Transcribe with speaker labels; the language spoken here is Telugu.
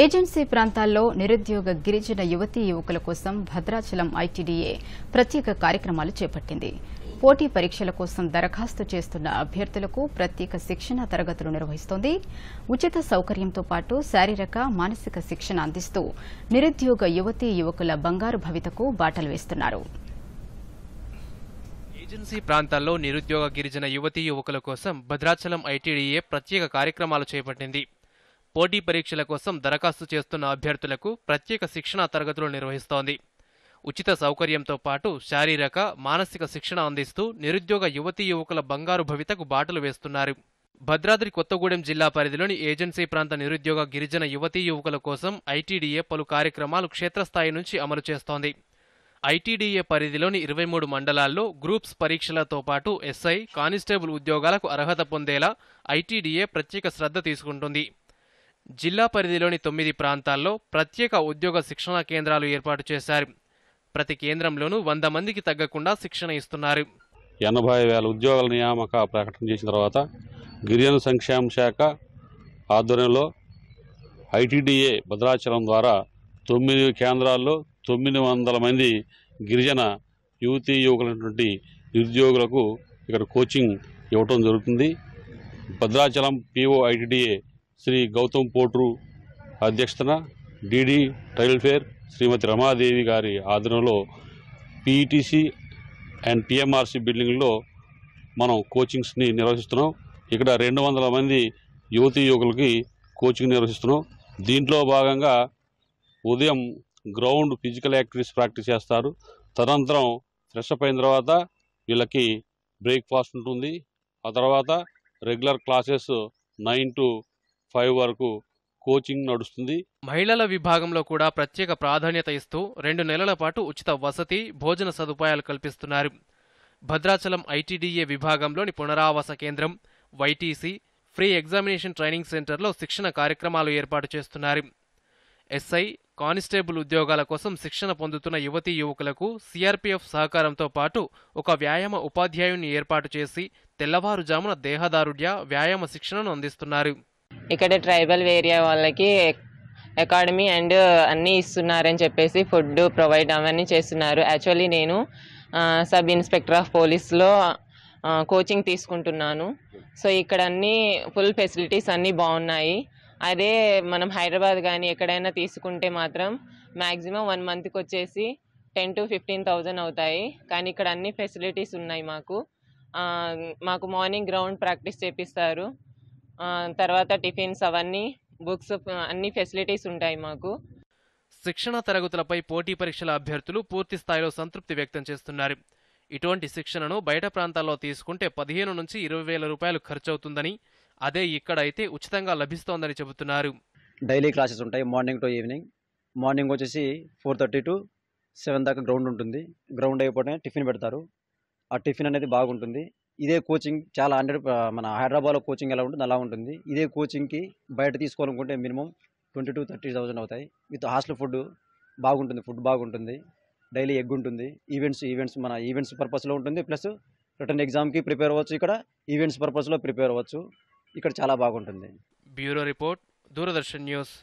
Speaker 1: ఏజెన్సీ ప్రాంతాల్లో నిరుద్యోగ గిరిజన యువతీ యువకుల కోసం భద్రాచలం ఐటీడీఏ ప్రత్యేక కార్యక్రమాలు చేపట్టింది పోటీ పరీక్షల కోసం దరఖాస్తు చేస్తున్న అభ్యర్థులకు ప్రత్యేక శిక్షణ తరగతులు నిర్వహిస్తోంది ఉచిత సౌకర్యంతో పాటు శారీరక మానసిక శిక్షణ అందిస్తూ నిరుద్యోగ యువతీ యువకుల బంగారు భవితకు బాటలు వేస్తున్నారు ఏజెన్సీ ప్రాంతాల్లో నిరుద్యోగ గిరిజన యువతీ యువకుల కోసం భద్రాచలం ఐటీడీఏ ప్రత్యేక కార్యక్రమాలు చేపట్టింది పోటీ పరీక్షల కోసం దరఖాస్తు చేస్తున్న అభ్యర్థులకు ప్రత్యేక శిక్షణా తరగతులు నిర్వహిస్తోంది ఉచిత సౌకర్యంతో పాటు శారీరక మానసిక శిక్షణ అందిస్తూ నిరుద్యోగ యువతీ యువకుల బంగారు భవితకు బాటలు వేస్తున్నారు భద్రాద్రి కొత్తగూడెం జిల్లా పరిధిలోని ఏజెన్సీ ప్రాంత నిరుద్యోగ గిరిజన యువతీ యువకుల కోసం ఐటీడీఏ పలు కార్యక్రమాలు క్షేత్రస్థాయి నుంచి అమలు చేస్తోంది ఐటీడీఏ పరిధిలోని ఇరవై మూడు మండలాల్లో గ్రూప్స్ పరీక్షలతో పాటు ఎస్ఐ కానిస్టేబుల్ ఉద్యోగాలకు అర్హత పొందేలా ఐటీడీఏ ప్రత్యేక శ్రద్ధ తీసుకుంటుంది జిల్లా పరిధిలోని తొమ్మిది ప్రాంతాల్లో ప్రత్యేక ఉద్యోగ శిక్షణా కేంద్రాలు ఏర్పాటు చేశారు ప్రతి కేంద్రంలోనూ వంద మందికి తగ్గకుండా శిక్షణ ఇస్తున్నారు
Speaker 2: ఎనభై వేల ఉద్యోగాల నియామక ప్రకటన చేసిన తర్వాత గిరిజన సంక్షేమ శాఖ ఆధ్వర్యంలో ఐటీడీఏ భద్రాచలం ద్వారా తొమ్మిది కేంద్రాల్లో తొమ్మిది వందల మంది గిరిజన యువతీ యువకులైనటువంటి నిరుద్యోగులకు ఇక్కడ కోచింగ్ ఇవ్వటం జరుగుతుంది భద్రాచలం పిఓ ఐటీడీఏ శ్రీ గౌతమ్ పోట్రు అధ్యక్షతన DD tribal welfare Shrimati Ramadevi గారి ఆధ్వర్యంలో పీఈటీసీ అండ్ పిఎంఆర్సీ బిల్డింగ్లో మనం కోచింగ్స్ని నిర్వహిస్తున్నాం ఇక్కడ రెండు వందల మంది యువతీ యువకులకి కోచింగ్ నిర్వహిస్తున్నాం దీంట్లో భాగంగా ఉదయం గ్రౌండ్ ఫిజికల్ యాక్టివిటీస్ ప్రాక్టీస్ చేస్తారు తదనంతరం ఫ్రెషప్ అయిన తర్వాత వీళ్ళకి బ్రేక్ఫాస్ట్ ఉంటుంది ఆ తర్వాత regular classes nine to five వరకు కోచింగ్ నడుస్తుంది
Speaker 1: మహిళల విభాగంలో కూడా ప్రత్యేక ప్రాధాన్యత ఇస్తూ రెండు నెలల పాటు ఉచిత వసతి భోజన సదుపాయాలు కల్పిస్తున్నారు భద్రాచలం ఐటీడీఏ విభాగంలోని పునరావాస కేంద్రం వైటీసీ ఫ్రీ ఎగ్జామినేషన్ ట్రైనింగ్ సెంటర్లో శిక్షణ కార్యక్రమాలు ఏర్పాటు చేస్తున్నారు ఎస్ఐ కానిస్టేబుల్ ఉద్యోగాల కోసం శిక్షణ పొందుతున్న యువతీ యువకులకు సీఆర్పీఎఫ్ సహకారంతో పాటు ఒక వ్యాయామ ఉపాధ్యాయుని ఏర్పాటు చేసి తెల్లవారుజామున దేహదారుడ్య వ్యాయామ శిక్షణను అందిస్తున్నారు
Speaker 3: ఇక్కడ ట్రైబల్ ఏరియా వాళ్ళకి అకాడమీ అండ్ అన్నీ ఇస్తున్నారని చెప్పేసి ఫుడ్ ప్రొవైడ్ అవన్నీ చేస్తున్నారు యాక్చువల్లీ నేను సబ్ ఇన్స్పెక్టర్ ఆఫ్ పోలీస్లో కోచింగ్ తీసుకుంటున్నాను సో ఇక్కడ అన్నీ ఫుల్ ఫెసిలిటీస్ అన్నీ బాగున్నాయి అదే మనం హైదరాబాద్ కానీ ఎక్కడైనా తీసుకుంటే మాత్రం మ్యాక్సిమం వన్ మంత్కి వచ్చేసి టెన్ టు ఫిఫ్టీన్ థౌజండ్ అవుతాయి కానీ ఇక్కడ అన్ని ఫెసిలిటీస్ ఉన్నాయి మాకు మాకు మార్నింగ్ గ్రౌండ్ ప్రాక్టీస్ చేపిస్తారు తర్వాత టిఫిన్స్ అవన్నీ బుక్స్ అన్ని ఫెసిలిటీస్ ఉంటాయి మాకు
Speaker 1: శిక్షణ తరగతులపై పోటీ పరీక్షల అభ్యర్థులు పూర్తి స్థాయిలో సంతృప్తి వ్యక్తం చేస్తున్నారు ఇటువంటి శిక్షణను బయట ప్రాంతాల్లో తీసుకుంటే పదిహేను నుంచి ఇరవై వేల రూపాయలు ఖర్చవుతుందని అదే ఇక్కడ అయితే ఉచితంగా లభిస్తోందని చెబుతున్నారు
Speaker 4: డైలీ క్లాసెస్ ఉంటాయి మార్నింగ్ టు ఈవినింగ్ మార్నింగ్ వచ్చేసి ఫోర్ థర్టీ టు సెవెన్ దాకా గ్రౌండ్ ఉంటుంది గ్రౌండ్ అయిపోతే టిఫిన్ పెడతారు ఆ టిఫిన్ అనేది బాగుంటుంది ఇదే కోచింగ్ చాలా హండ్రెడ్ మన హైదరాబాద్లో కోచింగ్ ఎలా ఉంటుంది అలా ఉంటుంది ఇదే కోచింగ్కి బయట తీసుకోవాలనుకుంటే minimum twenty to thirty thousand అవుతాయి విత్ హాస్టల్ ఫుడ్ బాగుంటుంది ఫుడ్ బాగుంటుంది డైలీ ఎగ్ ఉంటుంది ఈవెంట్స్ ఈవెంట్స్ మన ఈవెంట్స్ పర్పస్లో ఉంటుంది ప్లస్ రిటర్న్ ఎగ్జామ్కి ప్రిపేర్ అవ్వచ్చు ఇక్కడ ఈవెంట్స్ పర్పస్లో ప్రిపేర్ అవ్వచ్చు ఇక్కడ చాలా బాగుంటుంది
Speaker 1: బ్యూరో రిపోర్ట్ దూరదర్శన్ న్యూస్